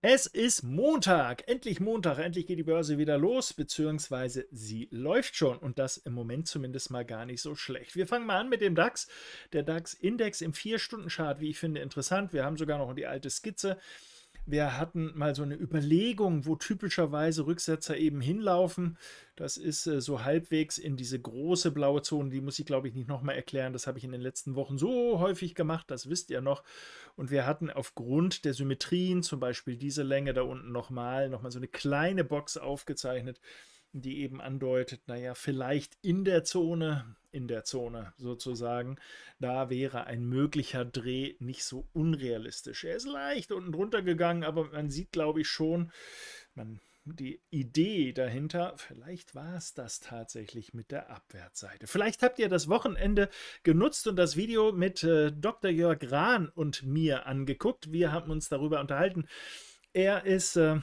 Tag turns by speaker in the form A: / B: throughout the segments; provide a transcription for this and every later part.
A: Es ist Montag, endlich Montag, endlich geht die Börse wieder los, beziehungsweise sie läuft schon und das im Moment zumindest mal gar nicht so schlecht. Wir fangen mal an mit dem DAX. Der DAX-Index im 4-Stunden-Chart, wie ich finde, interessant. Wir haben sogar noch die alte Skizze wir hatten mal so eine Überlegung, wo typischerweise Rücksetzer eben hinlaufen. Das ist äh, so halbwegs in diese große blaue Zone. Die muss ich, glaube ich, nicht nochmal erklären. Das habe ich in den letzten Wochen so häufig gemacht, das wisst ihr noch. Und wir hatten aufgrund der Symmetrien, zum Beispiel diese Länge da unten nochmal, nochmal so eine kleine Box aufgezeichnet die eben andeutet, naja, vielleicht in der Zone, in der Zone sozusagen. Da wäre ein möglicher Dreh nicht so unrealistisch. Er ist leicht unten drunter gegangen, aber man sieht, glaube ich, schon, man, die Idee dahinter, vielleicht war es das tatsächlich mit der Abwärtsseite. Vielleicht habt ihr das Wochenende genutzt und das Video mit äh, Dr. Jörg Rahn und mir angeguckt. Wir haben uns darüber unterhalten. Er ist. Äh,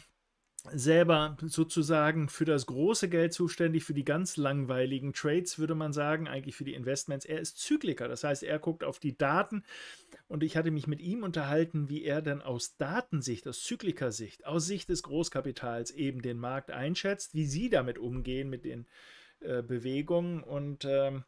A: selber sozusagen für das große Geld zuständig, für die ganz langweiligen Trades, würde man sagen, eigentlich für die Investments. Er ist Zykliker, das heißt, er guckt auf die Daten und ich hatte mich mit ihm unterhalten, wie er dann aus Datensicht, aus Zyklikersicht, aus Sicht des Großkapitals eben den Markt einschätzt, wie sie damit umgehen mit den äh, Bewegungen und ähm,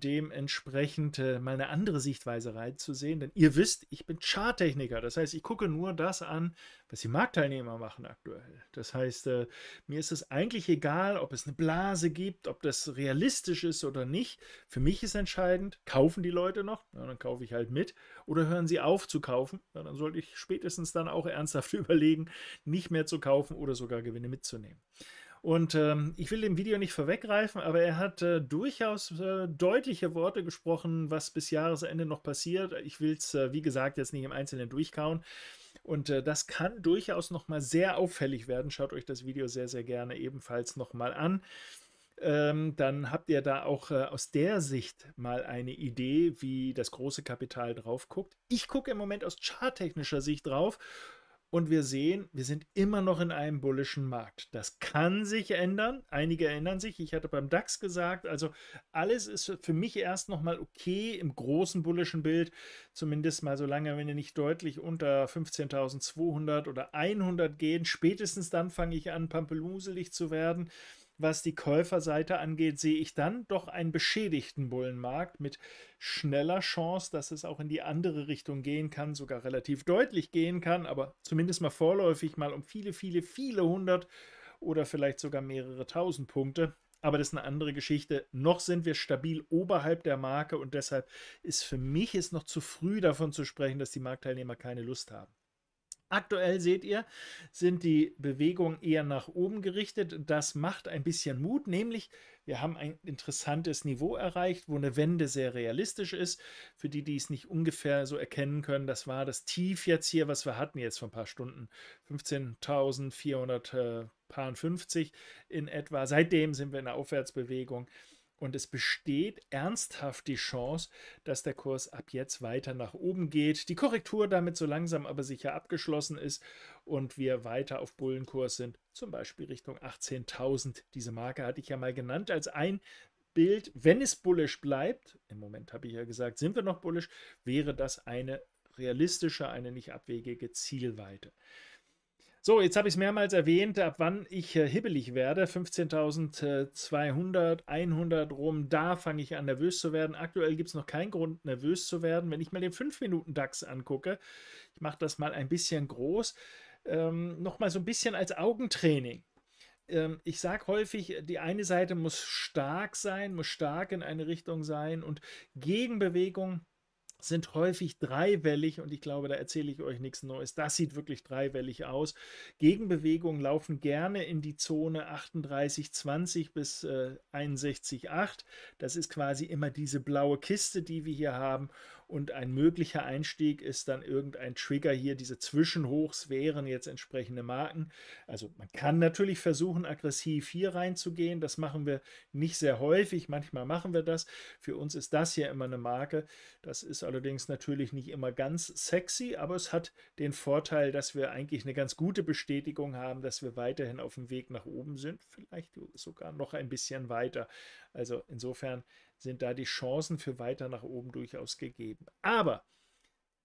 A: dementsprechend äh, mal eine andere Sichtweise reinzusehen. Denn ihr wisst, ich bin Charttechniker. Das heißt, ich gucke nur das an, was die Marktteilnehmer machen aktuell. Das heißt, äh, mir ist es eigentlich egal, ob es eine Blase gibt, ob das realistisch ist oder nicht. Für mich ist entscheidend, kaufen die Leute noch? Ja, dann kaufe ich halt mit. Oder hören sie auf zu kaufen? Ja, dann sollte ich spätestens dann auch ernsthaft überlegen, nicht mehr zu kaufen oder sogar Gewinne mitzunehmen. Und ähm, ich will dem Video nicht vorweggreifen, aber er hat äh, durchaus äh, deutliche Worte gesprochen, was bis Jahresende noch passiert. Ich will es, äh, wie gesagt, jetzt nicht im Einzelnen durchkauen. Und äh, das kann durchaus nochmal sehr auffällig werden. Schaut euch das Video sehr, sehr gerne ebenfalls nochmal an. Ähm, dann habt ihr da auch äh, aus der Sicht mal eine Idee, wie das große Kapital drauf guckt. Ich gucke im Moment aus charttechnischer Sicht drauf und wir sehen, wir sind immer noch in einem bullischen Markt. Das kann sich ändern. Einige erinnern sich. Ich hatte beim DAX gesagt, also alles ist für mich erst nochmal okay im großen bullischen Bild. Zumindest mal so lange, wenn wir nicht deutlich unter 15.200 oder 100 gehen. Spätestens dann fange ich an, pampeluselig zu werden. Was die Käuferseite angeht, sehe ich dann doch einen beschädigten Bullenmarkt mit schneller Chance, dass es auch in die andere Richtung gehen kann, sogar relativ deutlich gehen kann, aber zumindest mal vorläufig mal um viele, viele, viele hundert oder vielleicht sogar mehrere tausend Punkte. Aber das ist eine andere Geschichte. Noch sind wir stabil oberhalb der Marke und deshalb ist für mich es noch zu früh davon zu sprechen, dass die Marktteilnehmer keine Lust haben. Aktuell seht ihr, sind die Bewegungen eher nach oben gerichtet. Das macht ein bisschen Mut, nämlich wir haben ein interessantes Niveau erreicht, wo eine Wende sehr realistisch ist. Für die, die es nicht ungefähr so erkennen können, das war das Tief jetzt hier, was wir hatten jetzt vor ein paar Stunden. 15.450 äh, in etwa. Seitdem sind wir in einer Aufwärtsbewegung und es besteht ernsthaft die Chance, dass der Kurs ab jetzt weiter nach oben geht, die Korrektur damit so langsam aber sicher abgeschlossen ist und wir weiter auf Bullenkurs sind, zum Beispiel Richtung 18.000. Diese Marke hatte ich ja mal genannt als ein Bild, wenn es bullisch bleibt, im Moment habe ich ja gesagt, sind wir noch bullisch, wäre das eine realistische, eine nicht abwegige Zielweite. So, jetzt habe ich es mehrmals erwähnt, ab wann ich äh, hibbelig werde. 15.200, 100 äh, rum, da fange ich an, nervös zu werden. Aktuell gibt es noch keinen Grund, nervös zu werden. Wenn ich mir den 5-Minuten-DAX angucke, ich mache das mal ein bisschen groß, ähm, nochmal so ein bisschen als Augentraining ähm, ich sage häufig, die eine Seite muss stark sein, muss stark in eine Richtung sein und Gegenbewegung sind häufig dreiwellig und ich glaube, da erzähle ich euch nichts Neues. Das sieht wirklich dreiwellig aus. Gegenbewegungen laufen gerne in die Zone 3820 bis äh, 618. Das ist quasi immer diese blaue Kiste, die wir hier haben und ein möglicher Einstieg ist dann irgendein Trigger hier. Diese Zwischenhochs wären jetzt entsprechende Marken. Also man kann natürlich versuchen, aggressiv hier reinzugehen. Das machen wir nicht sehr häufig. Manchmal machen wir das. Für uns ist das hier immer eine Marke. Das ist allerdings natürlich nicht immer ganz sexy, aber es hat den Vorteil, dass wir eigentlich eine ganz gute Bestätigung haben, dass wir weiterhin auf dem Weg nach oben sind. Vielleicht sogar noch ein bisschen weiter. Also insofern sind da die Chancen für weiter nach oben durchaus gegeben. Aber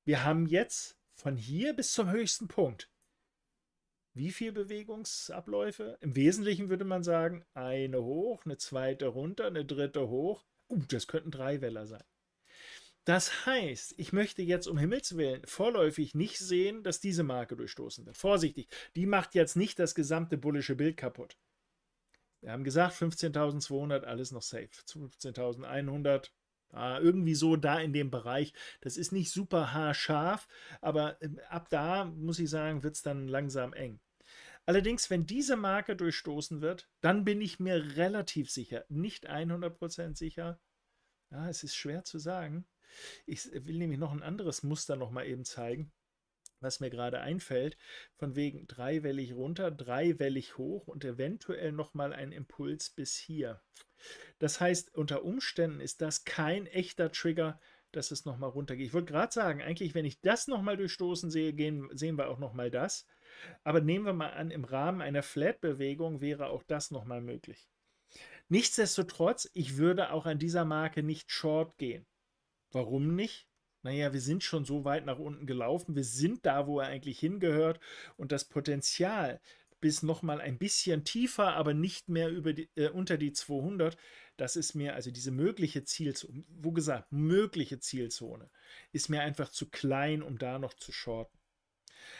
A: wir haben jetzt von hier bis zum höchsten Punkt wie viele Bewegungsabläufe? Im Wesentlichen würde man sagen, eine hoch, eine zweite runter, eine dritte hoch. Uh, das könnten drei Weller sein. Das heißt, ich möchte jetzt um Himmels Willen vorläufig nicht sehen, dass diese Marke durchstoßen wird. Vorsichtig, die macht jetzt nicht das gesamte bullische Bild kaputt. Wir haben gesagt, 15.200, alles noch safe. 15.100, Ah, irgendwie so da in dem Bereich. Das ist nicht super haarscharf, aber ähm, ab da, muss ich sagen, wird es dann langsam eng. Allerdings, wenn diese Marke durchstoßen wird, dann bin ich mir relativ sicher, nicht 100% sicher, ja, ah, es ist schwer zu sagen. Ich äh, will nämlich noch ein anderes Muster noch mal eben zeigen was mir gerade einfällt, von wegen dreiwellig runter, dreiwellig hoch und eventuell nochmal ein Impuls bis hier. Das heißt, unter Umständen ist das kein echter Trigger, dass es nochmal runter geht. Ich wollte gerade sagen, eigentlich, wenn ich das nochmal durchstoßen sehe, gehen, sehen wir auch nochmal das. Aber nehmen wir mal an, im Rahmen einer Flat-Bewegung wäre auch das nochmal möglich. Nichtsdestotrotz, ich würde auch an dieser Marke nicht short gehen. Warum nicht? naja, wir sind schon so weit nach unten gelaufen, wir sind da, wo er eigentlich hingehört und das Potenzial bis nochmal ein bisschen tiefer, aber nicht mehr über die, äh, unter die 200, das ist mir, also diese mögliche Zielzone, wo gesagt, mögliche Zielzone, ist mir einfach zu klein, um da noch zu shorten.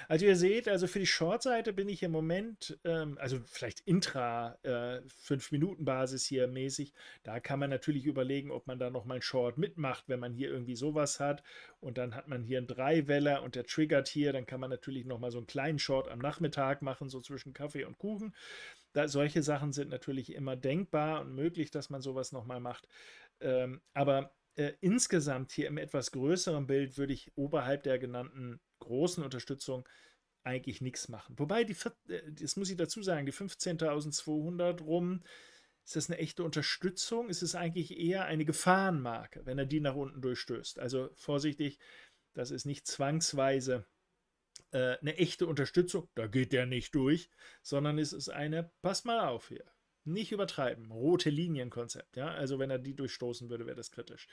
A: Also ihr seht, also für die Short-Seite bin ich im Moment, ähm, also vielleicht intra äh, 5-Minuten-Basis hier mäßig, da kann man natürlich überlegen, ob man da nochmal ein Short mitmacht, wenn man hier irgendwie sowas hat und dann hat man hier einen Dreiweller und der triggert hier, dann kann man natürlich nochmal so einen kleinen Short am Nachmittag machen, so zwischen Kaffee und Kuchen. Da, solche Sachen sind natürlich immer denkbar und möglich, dass man sowas nochmal macht. Ähm, aber äh, insgesamt hier im etwas größeren Bild würde ich oberhalb der genannten großen Unterstützung eigentlich nichts machen. Wobei, die, äh, das muss ich dazu sagen, die 15.200 rum, ist das eine echte Unterstützung? Ist es eigentlich eher eine Gefahrenmarke, wenn er die nach unten durchstößt? Also vorsichtig, das ist nicht zwangsweise äh, eine echte Unterstützung, da geht der nicht durch, sondern es ist eine, pass mal auf hier, nicht übertreiben, rote Linienkonzept. Ja? Also wenn er die durchstoßen würde, wäre das kritisch.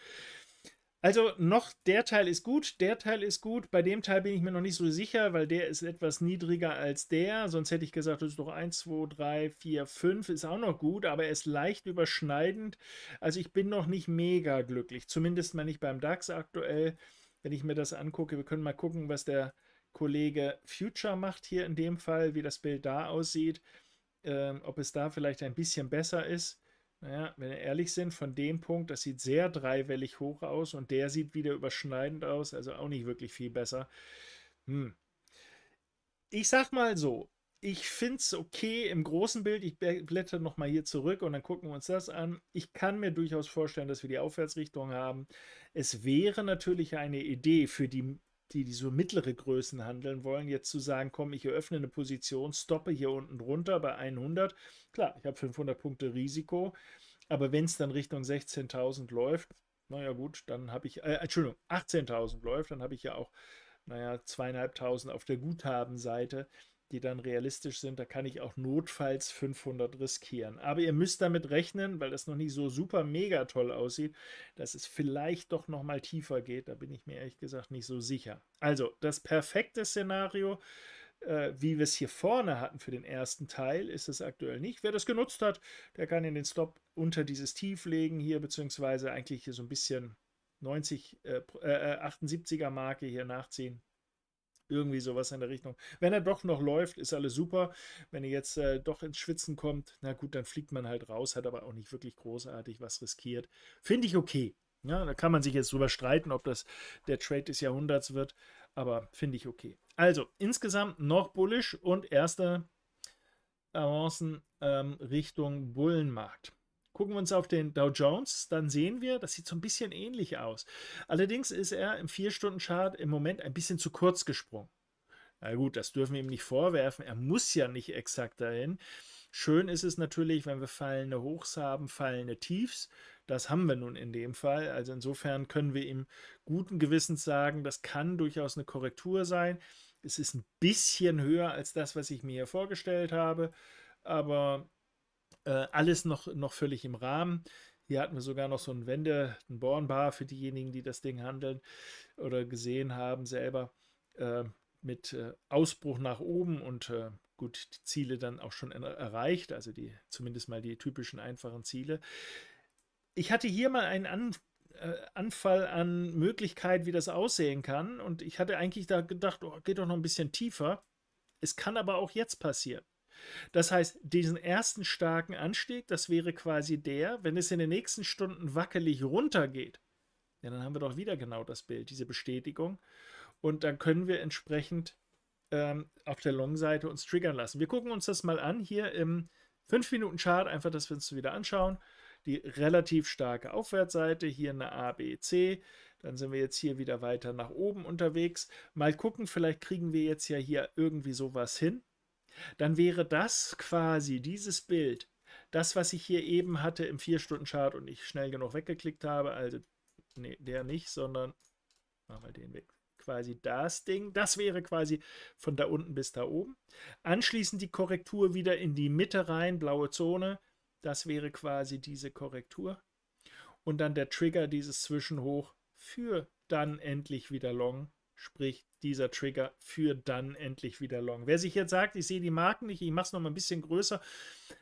A: Also noch der Teil ist gut, der Teil ist gut. Bei dem Teil bin ich mir noch nicht so sicher, weil der ist etwas niedriger als der. Sonst hätte ich gesagt, das ist doch 1, 2, 3, 4, 5, ist auch noch gut, aber er ist leicht überschneidend. Also ich bin noch nicht mega glücklich, zumindest mal nicht beim DAX aktuell. Wenn ich mir das angucke, wir können mal gucken, was der Kollege Future macht hier in dem Fall, wie das Bild da aussieht, ähm, ob es da vielleicht ein bisschen besser ist. Naja, wenn wir ehrlich sind, von dem Punkt, das sieht sehr dreiwellig hoch aus und der sieht wieder überschneidend aus, also auch nicht wirklich viel besser. Hm. Ich sag mal so, ich finde es okay im großen Bild. Ich blätter nochmal hier zurück und dann gucken wir uns das an. Ich kann mir durchaus vorstellen, dass wir die Aufwärtsrichtung haben. Es wäre natürlich eine Idee für die die, die so mittlere Größen handeln wollen, jetzt zu sagen, komm, ich eröffne eine Position, stoppe hier unten runter bei 100. Klar, ich habe 500 Punkte Risiko, aber wenn es dann Richtung 16.000 läuft, naja gut, dann habe ich, äh, Entschuldigung, 18.000 läuft, dann habe ich ja auch, naja, zweieinhalbtausend auf der Guthabenseite die dann realistisch sind. Da kann ich auch notfalls 500 riskieren. Aber ihr müsst damit rechnen, weil das noch nicht so super mega toll aussieht, dass es vielleicht doch noch mal tiefer geht. Da bin ich mir ehrlich gesagt nicht so sicher. Also das perfekte Szenario, äh, wie wir es hier vorne hatten für den ersten Teil, ist es aktuell nicht. Wer das genutzt hat, der kann in den Stop unter dieses Tief legen hier, beziehungsweise eigentlich hier so ein bisschen 90, äh, äh, äh, 78er Marke hier nachziehen. Irgendwie sowas in der Richtung. Wenn er doch noch läuft, ist alles super. Wenn er jetzt äh, doch ins Schwitzen kommt, na gut, dann fliegt man halt raus, hat aber auch nicht wirklich großartig was riskiert. Finde ich okay. Ja, da kann man sich jetzt drüber streiten, ob das der Trade des Jahrhunderts wird, aber finde ich okay. Also, insgesamt noch bullisch und erste Avancen ähm, Richtung Bullenmarkt. Gucken wir uns auf den Dow Jones, dann sehen wir, das sieht so ein bisschen ähnlich aus. Allerdings ist er im 4-Stunden-Chart im Moment ein bisschen zu kurz gesprungen. Na gut, das dürfen wir ihm nicht vorwerfen. Er muss ja nicht exakt dahin. Schön ist es natürlich, wenn wir fallende Hochs haben, fallende Tiefs. Das haben wir nun in dem Fall. Also insofern können wir ihm guten Gewissens sagen, das kann durchaus eine Korrektur sein. Es ist ein bisschen höher als das, was ich mir hier vorgestellt habe. Aber äh, alles noch, noch völlig im Rahmen. Hier hatten wir sogar noch so ein Wende, ein Bornbar für diejenigen, die das Ding handeln oder gesehen haben selber. Äh, mit äh, Ausbruch nach oben und äh, gut, die Ziele dann auch schon erreicht, also die zumindest mal die typischen einfachen Ziele. Ich hatte hier mal einen An äh, Anfall an Möglichkeit, wie das aussehen kann und ich hatte eigentlich da gedacht, oh, geht doch noch ein bisschen tiefer. Es kann aber auch jetzt passieren. Das heißt, diesen ersten starken Anstieg, das wäre quasi der, wenn es in den nächsten Stunden wackelig runtergeht, ja, dann haben wir doch wieder genau das Bild, diese Bestätigung. Und dann können wir entsprechend ähm, auf der Long-Seite uns triggern lassen. Wir gucken uns das mal an hier im 5-Minuten-Chart, einfach, dass wir uns wieder anschauen. Die relativ starke Aufwärtsseite, hier eine A, B, C. Dann sind wir jetzt hier wieder weiter nach oben unterwegs. Mal gucken, vielleicht kriegen wir jetzt ja hier irgendwie sowas hin dann wäre das quasi dieses Bild, das, was ich hier eben hatte im 4-Stunden-Chart und ich schnell genug weggeklickt habe, also nee, der nicht, sondern machen wir den weg. Quasi das Ding, das wäre quasi von da unten bis da oben. Anschließend die Korrektur wieder in die Mitte rein, blaue Zone, das wäre quasi diese Korrektur. Und dann der Trigger, dieses Zwischenhoch für dann endlich wieder Long sprich dieser Trigger führt dann endlich wieder Long. Wer sich jetzt sagt, ich sehe die Marken nicht, ich mache es nochmal ein bisschen größer,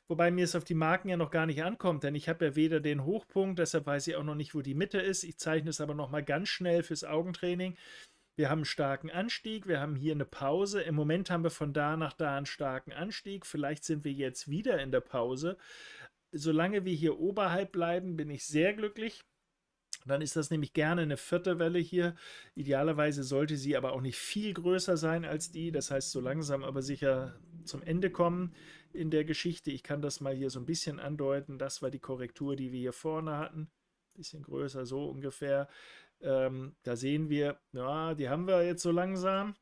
A: wobei mir es auf die Marken ja noch gar nicht ankommt, denn ich habe ja weder den Hochpunkt, deshalb weiß ich auch noch nicht, wo die Mitte ist. Ich zeichne es aber nochmal ganz schnell fürs Augentraining. Wir haben einen starken Anstieg, wir haben hier eine Pause. Im Moment haben wir von da nach da einen starken Anstieg. Vielleicht sind wir jetzt wieder in der Pause. Solange wir hier oberhalb bleiben, bin ich sehr glücklich. Und dann ist das nämlich gerne eine vierte Welle hier. Idealerweise sollte sie aber auch nicht viel größer sein als die. Das heißt, so langsam aber sicher zum Ende kommen in der Geschichte. Ich kann das mal hier so ein bisschen andeuten. Das war die Korrektur, die wir hier vorne hatten. Bisschen größer, so ungefähr. Ähm, da sehen wir, ja, die haben wir jetzt so langsam.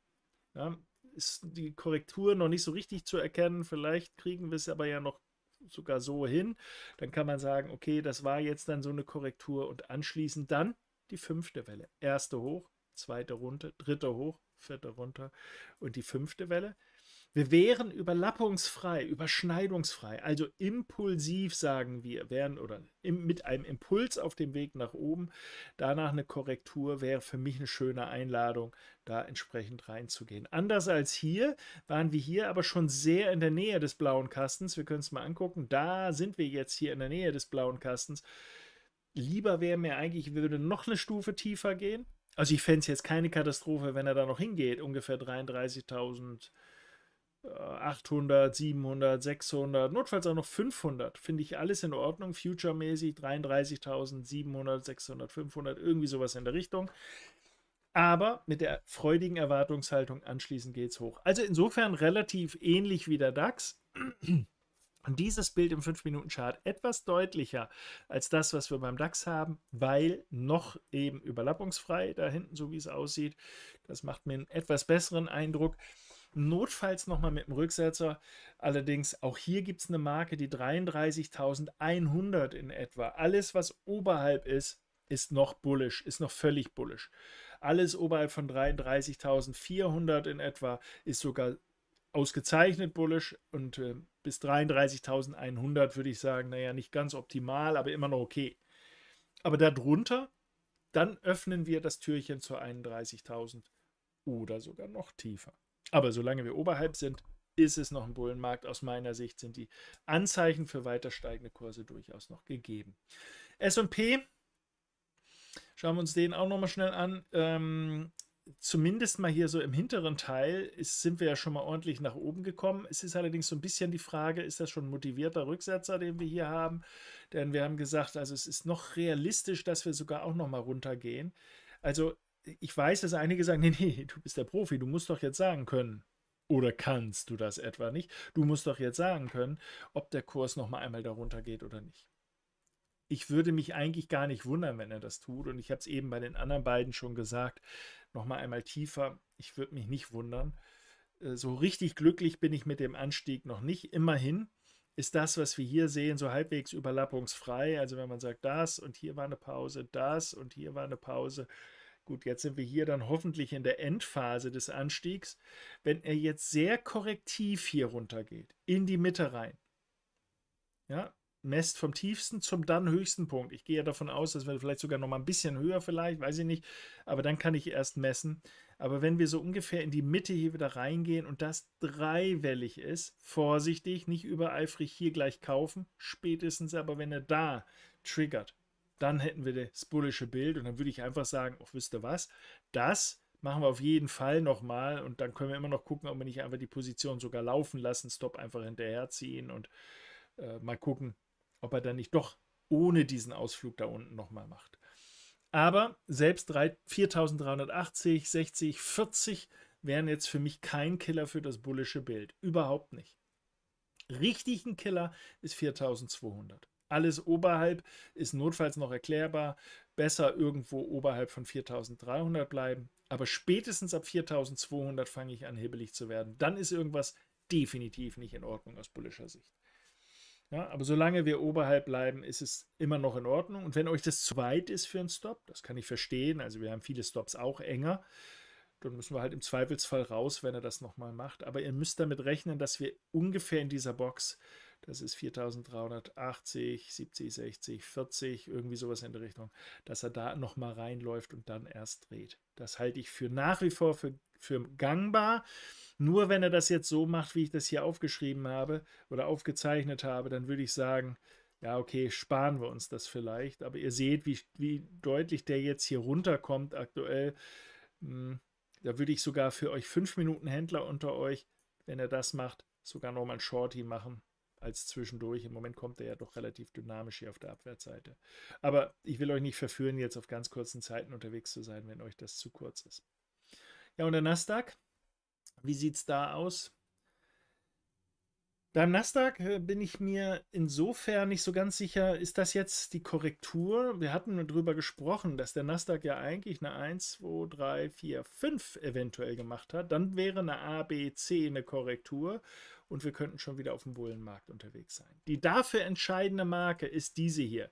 A: Ja, ist die Korrektur noch nicht so richtig zu erkennen. Vielleicht kriegen wir es aber ja noch sogar so hin. Dann kann man sagen, okay, das war jetzt dann so eine Korrektur und anschließend dann die fünfte Welle. Erste hoch, zweite runter, dritte hoch, vierte runter und die fünfte Welle. Wir wären überlappungsfrei, überschneidungsfrei, also impulsiv, sagen wir, wären oder im, mit einem Impuls auf dem Weg nach oben. Danach eine Korrektur wäre für mich eine schöne Einladung, da entsprechend reinzugehen. Anders als hier waren wir hier aber schon sehr in der Nähe des blauen Kastens. Wir können es mal angucken. Da sind wir jetzt hier in der Nähe des blauen Kastens. Lieber wäre mir eigentlich, ich würde noch eine Stufe tiefer gehen. Also ich fände es jetzt keine Katastrophe, wenn er da noch hingeht, ungefähr 33.000. 800, 700, 600, notfalls auch noch 500. Finde ich alles in Ordnung. Future-mäßig 33.700, 600, 500, irgendwie sowas in der Richtung. Aber mit der freudigen Erwartungshaltung anschließend geht es hoch. Also insofern relativ ähnlich wie der DAX. Und dieses Bild im 5-Minuten-Chart etwas deutlicher als das, was wir beim DAX haben, weil noch eben überlappungsfrei da hinten, so wie es aussieht. Das macht mir einen etwas besseren Eindruck. Notfalls nochmal mit dem Rücksetzer. Allerdings auch hier gibt es eine Marke, die 33.100 in etwa. Alles, was oberhalb ist, ist noch bullisch, ist noch völlig bullisch. Alles oberhalb von 33.400 in etwa ist sogar ausgezeichnet bullisch und äh, bis 33.100 würde ich sagen, naja, nicht ganz optimal, aber immer noch okay. Aber darunter, dann öffnen wir das Türchen zur 31.000 oder sogar noch tiefer. Aber solange wir oberhalb sind, ist es noch ein Bullenmarkt. Aus meiner Sicht sind die Anzeichen für weiter steigende Kurse durchaus noch gegeben. SP, schauen wir uns den auch nochmal schnell an. Ähm, zumindest mal hier so im hinteren Teil ist, sind wir ja schon mal ordentlich nach oben gekommen. Es ist allerdings so ein bisschen die Frage, ist das schon ein motivierter Rücksetzer, den wir hier haben? Denn wir haben gesagt, also es ist noch realistisch, dass wir sogar auch nochmal runtergehen. Also ich weiß, dass einige sagen, nee, nee, du bist der Profi, du musst doch jetzt sagen können, oder kannst du das etwa nicht? Du musst doch jetzt sagen können, ob der Kurs nochmal einmal darunter geht oder nicht. Ich würde mich eigentlich gar nicht wundern, wenn er das tut. Und ich habe es eben bei den anderen beiden schon gesagt, nochmal einmal tiefer. Ich würde mich nicht wundern. Äh, so richtig glücklich bin ich mit dem Anstieg noch nicht. Immerhin ist das, was wir hier sehen, so halbwegs überlappungsfrei. Also wenn man sagt, das und hier war eine Pause, das und hier war eine Pause, Gut, jetzt sind wir hier dann hoffentlich in der Endphase des Anstiegs. Wenn er jetzt sehr korrektiv hier runter geht, in die Mitte rein, ja, messt vom tiefsten zum dann höchsten Punkt. Ich gehe ja davon aus, dass wir vielleicht sogar noch mal ein bisschen höher vielleicht, weiß ich nicht, aber dann kann ich erst messen. Aber wenn wir so ungefähr in die Mitte hier wieder reingehen und das dreiwellig ist, vorsichtig, nicht übereifrig hier gleich kaufen, spätestens aber wenn er da triggert, dann hätten wir das bullische Bild und dann würde ich einfach sagen, oh, wisst ihr was, das machen wir auf jeden Fall nochmal und dann können wir immer noch gucken, ob wir nicht einfach die Position sogar laufen lassen, Stop einfach hinterherziehen und äh, mal gucken, ob er dann nicht doch ohne diesen Ausflug da unten nochmal macht. Aber selbst 4380, 60, 40 wären jetzt für mich kein Killer für das bullische Bild. Überhaupt nicht. Richtigen Killer ist 4200. Alles oberhalb ist notfalls noch erklärbar. Besser irgendwo oberhalb von 4300 bleiben. Aber spätestens ab 4200 fange ich an, hebelig zu werden. Dann ist irgendwas definitiv nicht in Ordnung aus bullischer Sicht. Ja, aber solange wir oberhalb bleiben, ist es immer noch in Ordnung. Und wenn euch das zu weit ist für einen Stop, das kann ich verstehen. Also wir haben viele Stops auch enger. Dann müssen wir halt im Zweifelsfall raus, wenn er das nochmal macht. Aber ihr müsst damit rechnen, dass wir ungefähr in dieser Box das ist 4380, 70, 60, 40, irgendwie sowas in der Richtung, dass er da nochmal reinläuft und dann erst dreht. Das halte ich für nach wie vor für, für gangbar. Nur wenn er das jetzt so macht, wie ich das hier aufgeschrieben habe oder aufgezeichnet habe, dann würde ich sagen, ja, okay, sparen wir uns das vielleicht. Aber ihr seht, wie, wie deutlich der jetzt hier runterkommt aktuell. Hm, da würde ich sogar für euch fünf Minuten Händler unter euch, wenn er das macht, sogar nochmal ein Shorty machen als zwischendurch. Im Moment kommt er ja doch relativ dynamisch hier auf der Abwärtsseite. Aber ich will euch nicht verführen, jetzt auf ganz kurzen Zeiten unterwegs zu sein, wenn euch das zu kurz ist. Ja, und der Nasdaq, wie sieht es da aus? Beim Nasdaq äh, bin ich mir insofern nicht so ganz sicher, ist das jetzt die Korrektur? Wir hatten darüber gesprochen, dass der Nasdaq ja eigentlich eine 1, 2, 3, 4, 5 eventuell gemacht hat. Dann wäre eine ABC eine Korrektur und wir könnten schon wieder auf dem Bullenmarkt unterwegs sein. Die dafür entscheidende Marke ist diese hier.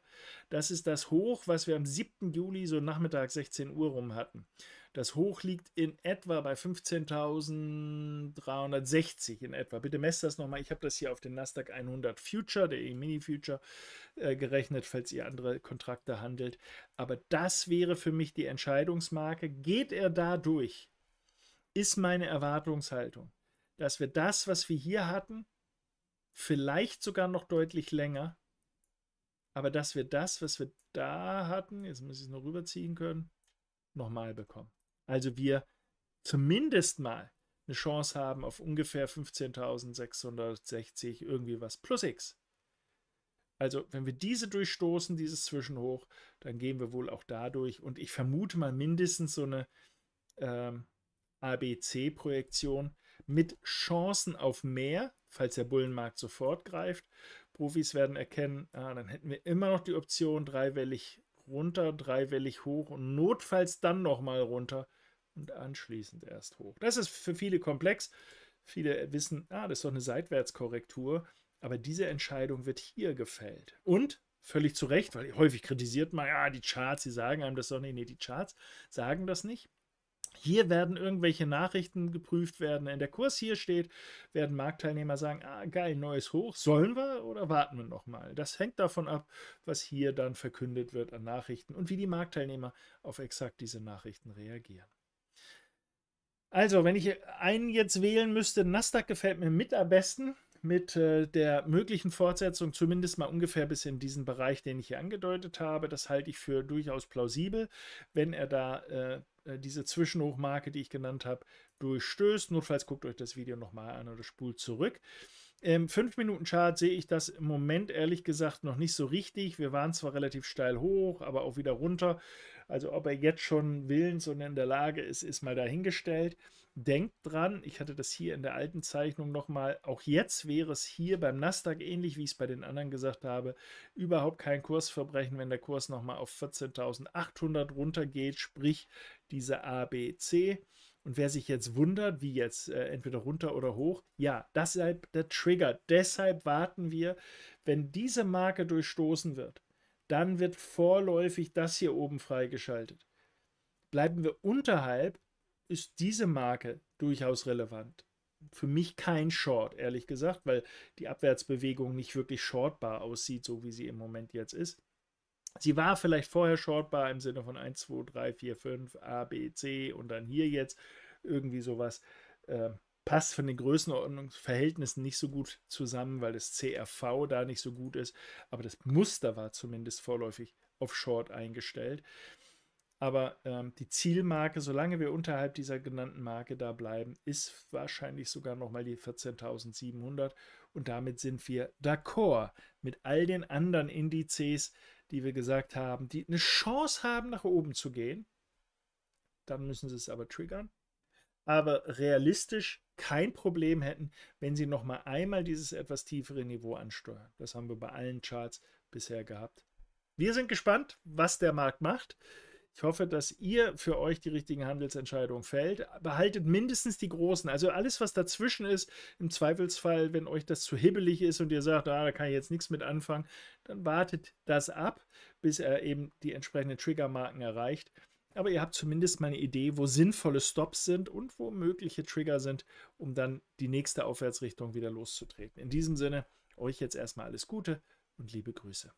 A: Das ist das Hoch, was wir am 7. Juli so Nachmittag 16 Uhr rum hatten. Das Hoch liegt in etwa bei 15.360 in etwa. Bitte messt das nochmal. Ich habe das hier auf den Nasdaq 100 Future, der E-Mini-Future, äh, gerechnet, falls ihr andere Kontrakte handelt. Aber das wäre für mich die Entscheidungsmarke. Geht er da durch? Ist meine Erwartungshaltung dass wir das, was wir hier hatten, vielleicht sogar noch deutlich länger, aber dass wir das, was wir da hatten, jetzt muss ich es noch rüberziehen können, nochmal bekommen. Also wir zumindest mal eine Chance haben auf ungefähr 15.660 irgendwie was plus X. Also wenn wir diese durchstoßen, dieses Zwischenhoch, dann gehen wir wohl auch dadurch und ich vermute mal mindestens so eine ähm, ABC-Projektion, mit Chancen auf mehr, falls der Bullenmarkt sofort greift. Profis werden erkennen, ah, dann hätten wir immer noch die Option, dreiwellig runter, dreiwellig hoch und notfalls dann nochmal runter und anschließend erst hoch. Das ist für viele komplex. Viele wissen, ah, das ist doch eine Seitwärtskorrektur. Aber diese Entscheidung wird hier gefällt. Und völlig zu Recht, weil häufig kritisiert man, ja, ah, die Charts, sie sagen einem das doch nicht. Nee, die Charts sagen das nicht. Hier werden irgendwelche Nachrichten geprüft werden. In der Kurs hier steht, werden Marktteilnehmer sagen, ah, geil, neues Hoch, sollen wir oder warten wir nochmal? Das hängt davon ab, was hier dann verkündet wird an Nachrichten und wie die Marktteilnehmer auf exakt diese Nachrichten reagieren. Also, wenn ich einen jetzt wählen müsste, Nasdaq gefällt mir mit am besten mit äh, der möglichen Fortsetzung zumindest mal ungefähr bis in diesen Bereich, den ich hier angedeutet habe. Das halte ich für durchaus plausibel, wenn er da äh, äh diese Zwischenhochmarke, die ich genannt habe, durchstößt. Notfalls guckt euch das Video nochmal an oder spult zurück. Im ähm, 5-Minuten-Chart sehe ich das im Moment ehrlich gesagt noch nicht so richtig. Wir waren zwar relativ steil hoch, aber auch wieder runter. Also ob er jetzt schon willens und in der Lage ist, ist mal dahingestellt. Denkt dran, ich hatte das hier in der alten Zeichnung nochmal, auch jetzt wäre es hier beim Nasdaq ähnlich, wie ich es bei den anderen gesagt habe, überhaupt kein Kursverbrechen, wenn der Kurs nochmal auf 14.800 runtergeht, sprich diese ABC. Und wer sich jetzt wundert, wie jetzt äh, entweder runter oder hoch, ja, deshalb der Trigger. Deshalb warten wir, wenn diese Marke durchstoßen wird, dann wird vorläufig das hier oben freigeschaltet. Bleiben wir unterhalb, ist diese Marke durchaus relevant. Für mich kein Short, ehrlich gesagt, weil die Abwärtsbewegung nicht wirklich shortbar aussieht, so wie sie im Moment jetzt ist. Sie war vielleicht vorher shortbar im Sinne von 1, 2, 3, 4, 5, A, B, C und dann hier jetzt irgendwie sowas. Äh, passt von den Größenordnungsverhältnissen nicht so gut zusammen, weil das CRV da nicht so gut ist. Aber das Muster war zumindest vorläufig auf Short eingestellt. Aber ähm, die Zielmarke, solange wir unterhalb dieser genannten Marke da bleiben, ist wahrscheinlich sogar nochmal die 14.700. Und damit sind wir d'accord mit all den anderen Indizes, die wir gesagt haben, die eine Chance haben, nach oben zu gehen. Dann müssen sie es aber triggern. Aber realistisch kein Problem hätten, wenn sie nochmal einmal dieses etwas tiefere Niveau ansteuern. Das haben wir bei allen Charts bisher gehabt. Wir sind gespannt, was der Markt macht. Ich hoffe, dass ihr für euch die richtigen Handelsentscheidungen fällt. Behaltet mindestens die großen. Also alles, was dazwischen ist, im Zweifelsfall, wenn euch das zu hibbelig ist und ihr sagt, ah, da kann ich jetzt nichts mit anfangen, dann wartet das ab, bis er eben die entsprechenden Triggermarken erreicht. Aber ihr habt zumindest mal eine Idee, wo sinnvolle Stops sind und wo mögliche Trigger sind, um dann die nächste Aufwärtsrichtung wieder loszutreten. In diesem Sinne, euch jetzt erstmal alles Gute und liebe Grüße.